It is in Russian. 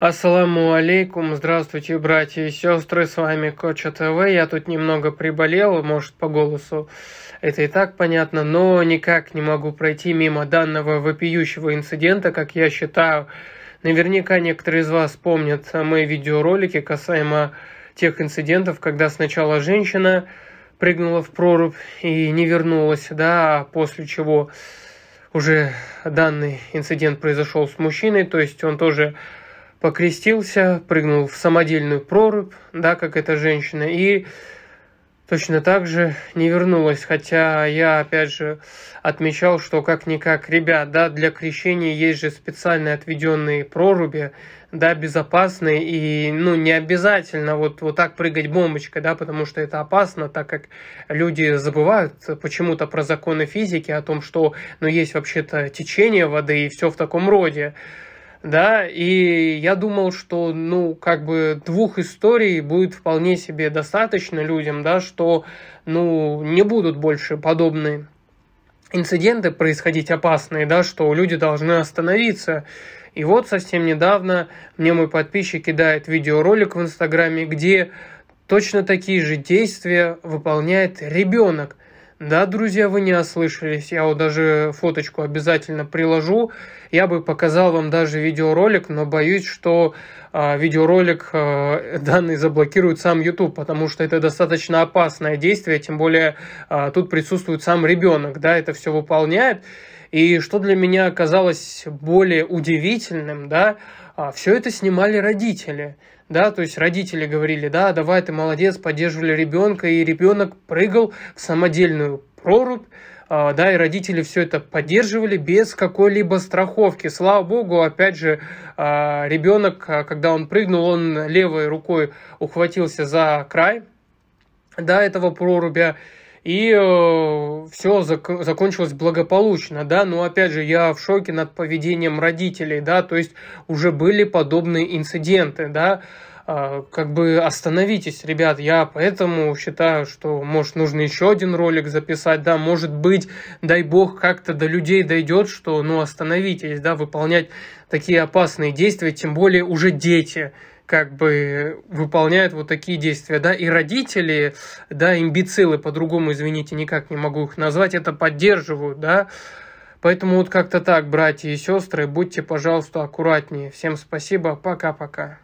Ассаламу алейкум, здравствуйте, братья и сестры, с вами Коча ТВ. Я тут немного приболел, может по голосу это и так понятно, но никак не могу пройти мимо данного вопиющего инцидента, как я считаю. Наверняка некоторые из вас помнят мои видеоролики касаемо тех инцидентов, когда сначала женщина прыгнула в прорубь и не вернулась, да, а после чего уже данный инцидент произошел с мужчиной, то есть он тоже покрестился, прыгнул в самодельную прорубь, да, как эта женщина, и точно так же не вернулась. Хотя я, опять же, отмечал, что как-никак, ребят, да, для крещения есть же специально отведенные проруби, да, безопасные, и, ну, не обязательно вот, вот так прыгать бомбочкой, да, потому что это опасно, так как люди забывают почему-то про законы физики, о том, что, ну, есть вообще-то течение воды и все в таком роде да, и я думал, что, ну, как бы двух историй будет вполне себе достаточно людям, да, что, ну, не будут больше подобные инциденты происходить опасные, да, что люди должны остановиться. И вот совсем недавно мне мой подписчик кидает видеоролик в Инстаграме, где точно такие же действия выполняет ребенок – да, друзья, вы не ослышались. Я вот даже фоточку обязательно приложу. Я бы показал вам даже видеоролик, но боюсь, что э, видеоролик э, данный заблокирует сам YouTube, потому что это достаточно опасное действие, тем более э, тут присутствует сам ребенок, да, это все выполняет. И что для меня оказалось более удивительным, да, все это снимали родители да, то есть родители говорили, да, давай ты молодец, поддерживали ребенка, и ребенок прыгал в самодельную прорубь, а, да, и родители все это поддерживали без какой-либо страховки. Слава богу, опять же, а, ребенок, а, когда он прыгнул, он левой рукой ухватился за край, да, этого прорубя, и э, все зак- закончилось благополучно, да, но опять же я в шоке над поведением родителей, да, то есть уже были подобные инциденты, да, а, как бы остановитесь, ребят, я поэтому считаю, что, может, нужно еще один ролик записать, да, может быть, дай бог, как-то до людей дойдет, что, ну, остановитесь, да, выполнять такие опасные действия, тем более уже дети, как бы выполняют вот такие действия, да, и родители, да, имбецилы, по-другому, извините, никак не могу их назвать, это поддерживают, да, Поэтому вот как-то так, братья и сестры, будьте, пожалуйста, аккуратнее. Всем спасибо, пока-пока.